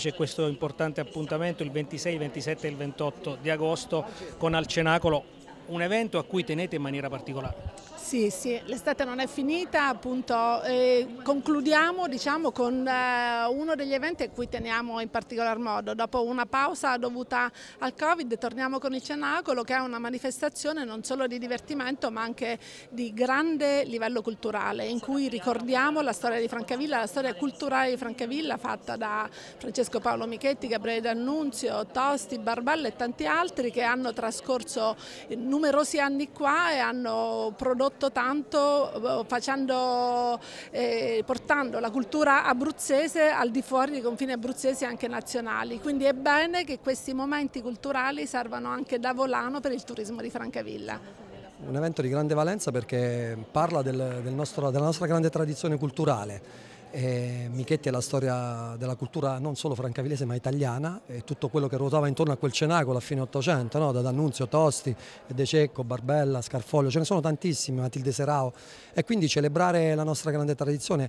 C'è questo importante appuntamento il 26, il 27 e il 28 di agosto con Alcenacolo, un evento a cui tenete in maniera particolare. Sì, sì, l'estate non è finita, appunto, eh, concludiamo diciamo, con eh, uno degli eventi a cui teniamo in particolar modo. Dopo una pausa dovuta al Covid torniamo con il Cenacolo che è una manifestazione non solo di divertimento ma anche di grande livello culturale in cui ricordiamo la storia di Francavilla, la storia culturale di Francavilla fatta da Francesco Paolo Michetti, Gabriele D'Annunzio, Tosti, Barballa e tanti altri che hanno trascorso numerosi anni qua e hanno prodotto fatto tanto eh, facendo, eh, portando la cultura abruzzese al di fuori dei confini abruzzesi anche nazionali, quindi è bene che questi momenti culturali servano anche da volano per il turismo di Francavilla. Un evento di grande valenza perché parla del, del nostro, della nostra grande tradizione culturale eh, Michetti è la storia della cultura non solo francavillese ma italiana e tutto quello che ruotava intorno a quel cenacolo a fine 800, no? da D'Annunzio, Tosti, De Cecco, Barbella, Scarfoglio, ce ne sono tantissimi, Matilde Serao e quindi celebrare la nostra grande tradizione,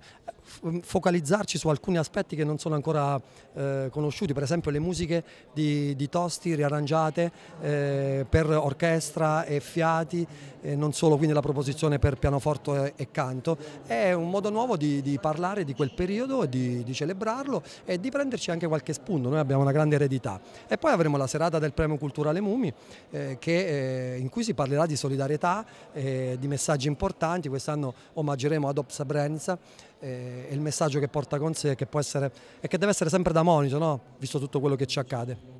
focalizzarci su alcuni aspetti che non sono ancora eh, conosciuti, per esempio le musiche di, di Tosti riarrangiate eh, per orchestra e fiati, non solo quindi la proposizione per pianoforte e, e, canto, è un modo nuovo di, di parlare, di di quel periodo, di, di celebrarlo e di prenderci anche qualche spunto. Noi abbiamo una grande eredità. E poi avremo la serata del premio culturale Mumi eh, che, eh, in cui si parlerà di solidarietà, eh, di messaggi importanti. Quest'anno omaggeremo Adop Sabrenza eh, e il messaggio che porta con sé che può essere, e che deve essere sempre da monito, no? visto tutto quello che ci accade.